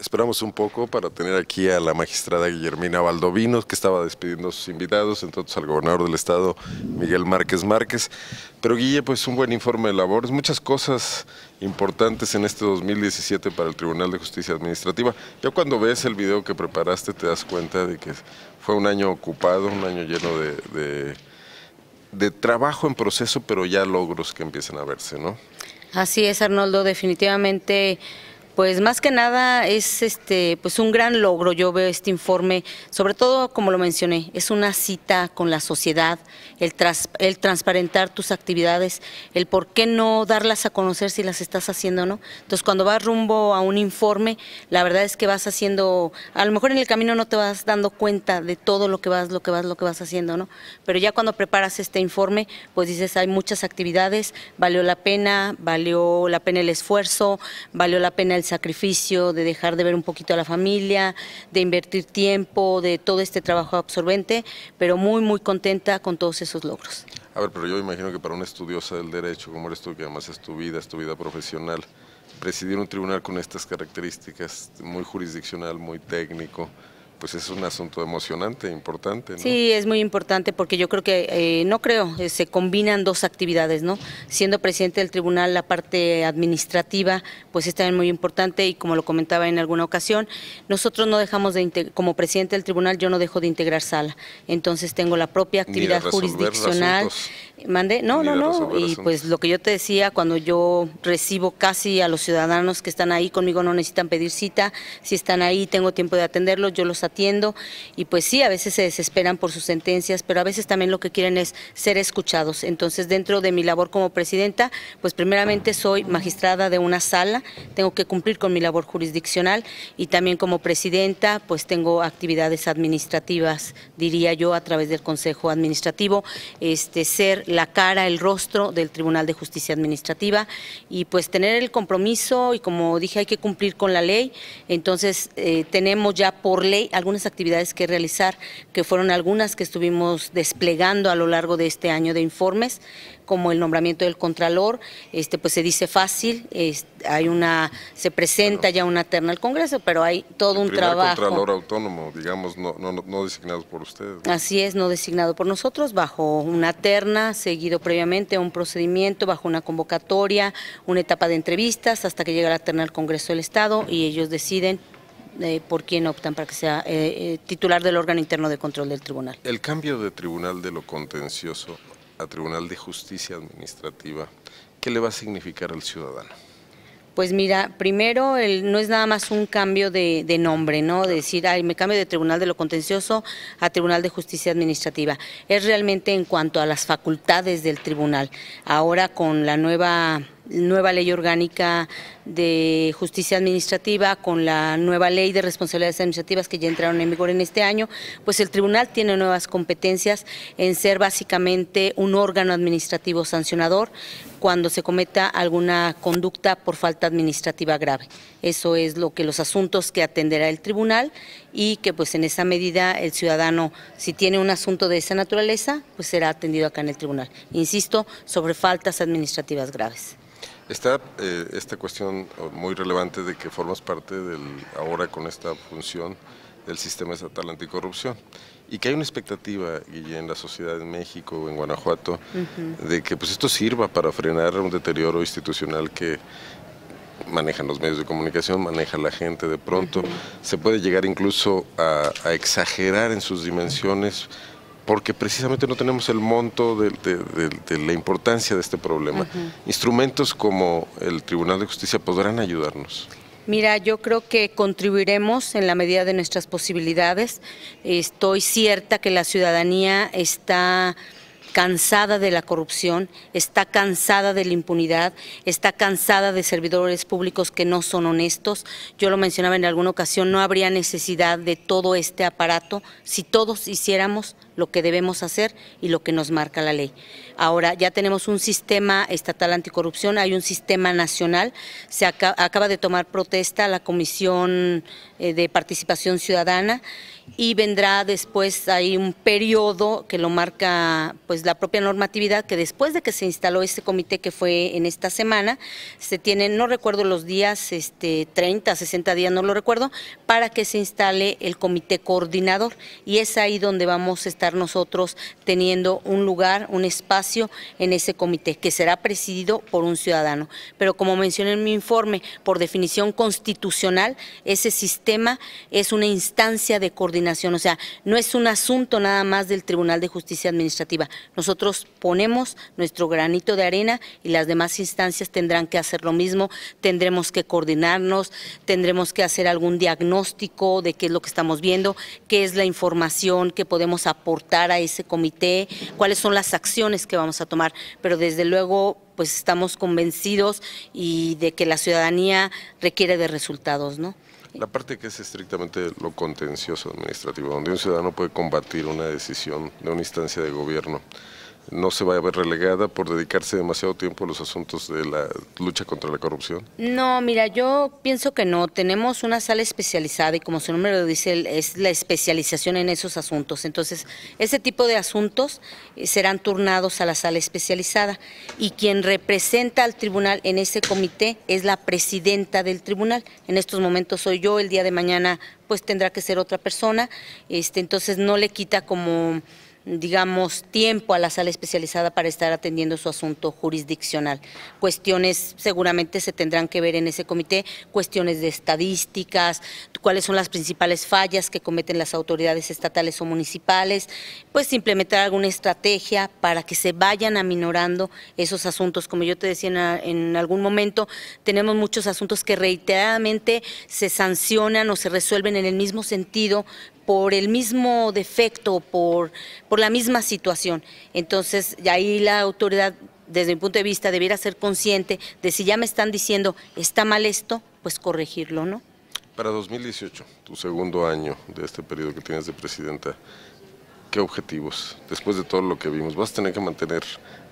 Esperamos un poco para tener aquí a la magistrada Guillermina Valdovinos, que estaba despidiendo a sus invitados, entonces al gobernador del estado, Miguel Márquez Márquez. Pero Guille, pues un buen informe de labores, muchas cosas importantes en este 2017 para el Tribunal de Justicia Administrativa. Ya cuando ves el video que preparaste te das cuenta de que fue un año ocupado, un año lleno de, de, de trabajo en proceso, pero ya logros que empiezan a verse, ¿no? Así es, Arnoldo, definitivamente... Pues más que nada es este, pues un gran logro, yo veo este informe, sobre todo como lo mencioné, es una cita con la sociedad, el, el transparentar tus actividades, el por qué no darlas a conocer si las estás haciendo o no. Entonces cuando vas rumbo a un informe, la verdad es que vas haciendo, a lo mejor en el camino no te vas dando cuenta de todo lo que vas, lo que vas, lo que vas haciendo, ¿no? Pero ya cuando preparas este informe, pues dices, hay muchas actividades, valió la pena, valió la pena el esfuerzo, valió la pena el sacrificio, de dejar de ver un poquito a la familia, de invertir tiempo, de todo este trabajo absorbente, pero muy, muy contenta con todos esos logros. A ver, pero yo imagino que para una estudiosa del derecho, como eres tú, que además es tu vida, es tu vida profesional, presidir un tribunal con estas características, muy jurisdiccional, muy técnico, pues es un asunto emocionante, importante. ¿no? Sí, es muy importante porque yo creo que, eh, no creo, eh, se combinan dos actividades, ¿no? Siendo presidente del tribunal, la parte administrativa, pues es también muy importante y como lo comentaba en alguna ocasión, nosotros no dejamos de, como presidente del tribunal, yo no dejo de integrar sala, entonces tengo la propia actividad jurisdiccional. Mandé, no, no, no. Y pues lo que yo te decía, cuando yo recibo casi a los ciudadanos que están ahí conmigo, no necesitan pedir cita, si están ahí tengo tiempo de atenderlos, yo los atiendo y pues sí, a veces se desesperan por sus sentencias, pero a veces también lo que quieren es ser escuchados. Entonces, dentro de mi labor como presidenta, pues primeramente soy magistrada de una sala, tengo que cumplir con mi labor jurisdiccional y también como presidenta, pues tengo actividades administrativas, diría yo, a través del Consejo Administrativo, este ser la cara, el rostro del Tribunal de Justicia Administrativa y pues tener el compromiso y como dije hay que cumplir con la ley, entonces eh, tenemos ya por ley algunas actividades que realizar, que fueron algunas que estuvimos desplegando a lo largo de este año de informes, como el nombramiento del contralor, este, pues se dice fácil, hay una, se presenta ya una terna al Congreso, pero hay todo un trabajo. contralor autónomo, digamos, no, designado por ustedes. Así es, no designado por nosotros, bajo una terna, seguido previamente a un procedimiento, bajo una convocatoria, una etapa de entrevistas, hasta que llega la terna al Congreso del Estado y ellos deciden eh, por quién optan para que sea eh, eh, titular del órgano interno de control del tribunal. El cambio de tribunal de lo contencioso a Tribunal de Justicia Administrativa, ¿qué le va a significar al ciudadano? Pues mira, primero no es nada más un cambio de, nombre, ¿no? decir, ay, me cambio de Tribunal de lo Contencioso a Tribunal de Justicia Administrativa. Es realmente en cuanto a las facultades del tribunal. Ahora con la nueva nueva ley orgánica de justicia administrativa, con la nueva ley de responsabilidades administrativas que ya entraron en vigor en este año, pues el tribunal tiene nuevas competencias en ser básicamente un órgano administrativo sancionador cuando se cometa alguna conducta por falta administrativa grave. Eso es lo que los asuntos que atenderá el tribunal y que pues en esa medida el ciudadano, si tiene un asunto de esa naturaleza, pues será atendido acá en el tribunal. Insisto, sobre faltas administrativas graves. Está eh, esta cuestión oh, muy relevante de que formas parte del, ahora con esta función del sistema estatal anticorrupción y que hay una expectativa, Guille, en la sociedad en México, en Guanajuato, de que pues esto sirva para frenar un deterioro institucional que manejan los medios de comunicación, maneja la gente de pronto, se puede llegar incluso a, exagerar en sus dimensiones porque precisamente no tenemos el monto de, la importancia de este problema. Instrumentos como el Tribunal de Justicia podrán ayudarnos. Mira, yo creo que contribuiremos en la medida de nuestras posibilidades. Estoy cierta que la ciudadanía está cansada de la corrupción, está cansada de la impunidad, está cansada de servidores públicos que no son honestos. Yo lo mencionaba en alguna ocasión, no habría necesidad de todo este aparato si todos hiciéramos lo que debemos hacer y lo que nos marca la ley. Ahora, ya tenemos un sistema estatal anticorrupción, hay un sistema nacional, se acaba, de tomar protesta la Comisión eh, de Participación Ciudadana y vendrá después, hay un periodo que lo marca pues la propia normatividad, que después de que se instaló este comité que fue en esta semana, se tienen, no recuerdo los días, este 30, 60 días, no lo recuerdo, para que se instale el comité coordinador y es ahí donde vamos a estar nosotros teniendo un lugar, un espacio en ese comité, que será presidido por un ciudadano. Pero como mencioné en mi informe, por definición constitucional, ese sistema es una instancia de coordinación, o sea, no es un asunto nada más del Tribunal de Justicia Administrativa. Nosotros ponemos nuestro granito de arena y las demás instancias tendrán que hacer lo mismo, tendremos que coordinarnos, tendremos que hacer algún diagnóstico de qué es lo que estamos viendo, qué es la información que podemos aportar a ese comité, cuáles son las acciones que vamos a tomar, pero desde luego pues estamos convencidos y de que la ciudadanía requiere de resultados, ¿no? La parte que es estrictamente lo contencioso administrativo, donde un ciudadano puede combatir una decisión de una instancia de gobierno no se vaya a ver relegada por dedicarse demasiado tiempo a los asuntos de la lucha contra la corrupción? No, mira, yo pienso que no. Tenemos una sala especializada y como su nombre lo dice, es la especialización en esos asuntos. Entonces, ese tipo de asuntos eh, serán turnados a la sala especializada y quien representa al tribunal en ese comité es la presidenta del tribunal. En estos momentos soy yo, el día de mañana pues tendrá que ser otra persona. Este, entonces no le quita como digamos, tiempo a la sala especializada para estar atendiendo su asunto jurisdiccional. Cuestiones seguramente se tendrán que ver en ese comité, cuestiones de estadísticas, cuáles son las principales fallas que cometen las autoridades estatales o municipales, pues implementar alguna estrategia para que se vayan aminorando esos asuntos. Como yo te decía en, algún momento, tenemos muchos asuntos que reiteradamente se sancionan o se resuelven en el mismo sentido, por el mismo defecto, por, por la misma situación. Entonces, ahí la autoridad, desde mi punto de vista, debiera ser consciente de si ya me están diciendo, está mal esto, pues corregirlo, ¿no? Para 2018, tu segundo año de este periodo que tienes de presidenta, ¿qué objetivos? Después de todo lo que vimos, ¿vas a tener que mantener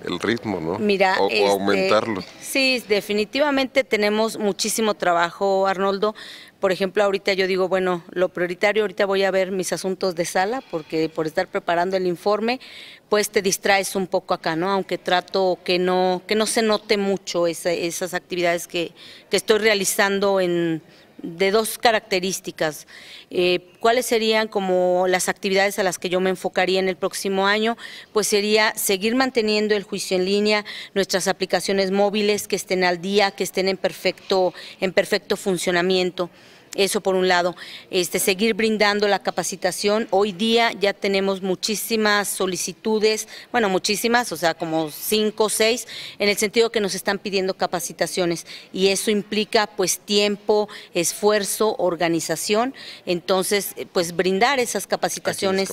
el ritmo, ¿no? Mira, o, este, aumentarlo. Sí, definitivamente tenemos muchísimo trabajo, Arnoldo. Por ejemplo, ahorita yo digo, bueno, lo prioritario, ahorita voy a ver mis asuntos de sala, porque por estar preparando el informe, pues te distraes un poco acá, ¿no? Aunque trato que no, que no se note mucho esas actividades que estoy realizando en de dos características. Eh, ¿Cuáles serían como las actividades a las que yo me enfocaría en el próximo año? Pues sería seguir manteniendo el juicio en línea, nuestras aplicaciones móviles que estén al día, que estén en perfecto, en perfecto funcionamiento. Eso por un lado. Este, seguir brindando la capacitación. Hoy día ya tenemos muchísimas solicitudes, bueno, muchísimas, o sea, como cinco o seis, en el sentido que nos están pidiendo capacitaciones. Y eso implica pues tiempo, esfuerzo, organización. Entonces, eh, pues brindar esas capacitaciones.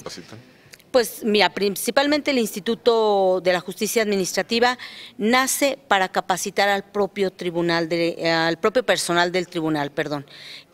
Pues mira, principalmente el Instituto de la Justicia Administrativa nace para capacitar al propio tribunal, al propio personal del tribunal, perdón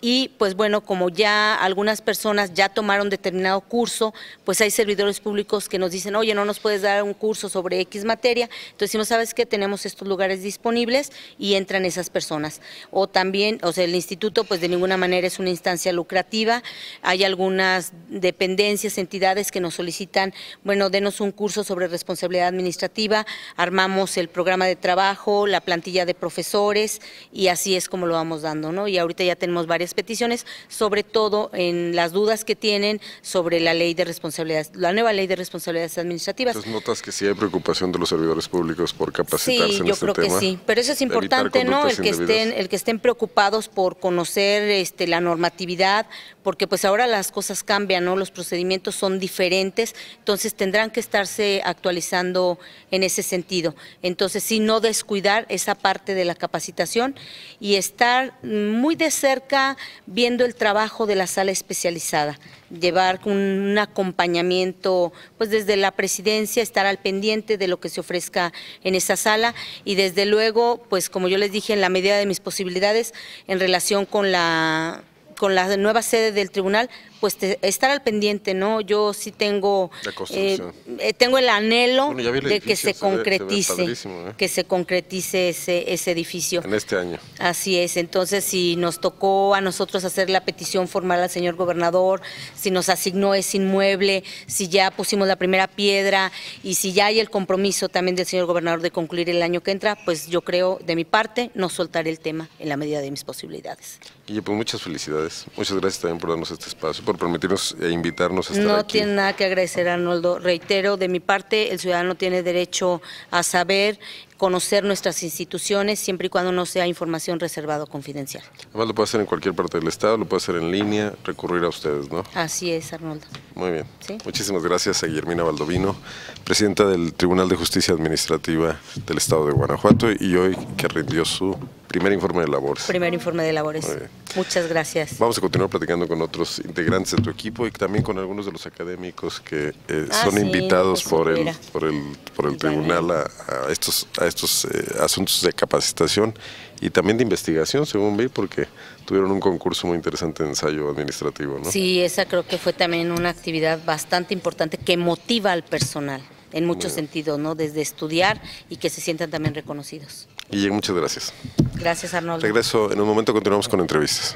y pues bueno, como ya algunas personas ya tomaron determinado curso, pues hay servidores públicos que nos dicen, oye, no nos puedes dar un curso sobre X materia, entonces no ¿sabes que Tenemos estos lugares disponibles y entran esas personas. O también, o sea, el instituto pues de ninguna manera es una instancia lucrativa, hay algunas dependencias, entidades que nos solicitan, bueno, denos un curso sobre responsabilidad administrativa, armamos el programa de trabajo, la plantilla de profesores y así es como lo vamos dando, ¿no? Y ahorita ya tenemos varias peticiones, sobre todo en las dudas que tienen sobre la ley de responsabilidades, la nueva ley de responsabilidades administrativas. Entonces notas que sí hay preocupación de los servidores públicos por capacitarse sí, yo este creo que sí, pero eso es importante, ¿no? El que estén, el que estén preocupados por conocer este, la normatividad, porque pues ahora las cosas cambian, ¿no? Los procedimientos son diferentes, entonces tendrán que estarse actualizando en ese sentido. Entonces, sí, no descuidar esa parte de la capacitación y estar muy de cerca viendo el trabajo de la sala especializada, llevar un acompañamiento, pues desde la presidencia, estar al pendiente de lo que se ofrezca en esa sala y desde luego, pues como yo les dije, en la medida de mis posibilidades, en relación con la, con la nueva sede del tribunal, pues estar al pendiente, ¿no? Yo sí tengo, eh, eh, tengo el anhelo de que se, concretice, ¿eh? que se concretice ese, ese edificio. En este año. Así es, entonces si nos tocó a nosotros hacer la petición formal al señor gobernador, si nos asignó ese inmueble, si ya pusimos la primera piedra y si ya hay el compromiso también del señor gobernador de concluir el año que entra, pues yo creo de mi parte no soltaré el tema en la medida de mis posibilidades. Y pues muchas felicidades, muchas gracias también por darnos este espacio por permitirnos e invitarnos a estar no aquí. No tiene nada que agradecer, Arnoldo. Reitero, de mi parte, el ciudadano tiene derecho a saber conocer nuestras instituciones siempre y cuando no sea información reservada o confidencial. Además lo puede hacer en cualquier parte del estado, lo puede hacer en línea, recurrir a ustedes, ¿no? Así es, Arnoldo. Muy bien. Muchísimas gracias a Guillermina Valdovino, presidenta del Tribunal de Justicia Administrativa del Estado de Guanajuato y hoy que rindió su Primer informe de labores. Primer informe de labores. Muchas gracias. Vamos a continuar platicando con otros integrantes de tu equipo y también con algunos de los académicos que eh, ah, son invitados por, el, por, el, por el tribunal a, estos, a estos eh, asuntos de capacitación y también de investigación, según vi, porque tuvieron un concurso muy interesante de ensayo administrativo. ¿no? Sí, esa creo que fue también una actividad bastante importante que motiva al personal en muchos sentidos, ¿no? Desde estudiar y que se sientan también reconocidos. Guille, muchas gracias. Gracias, Arnoldo. Regreso en un momento, continuamos con entrevistas.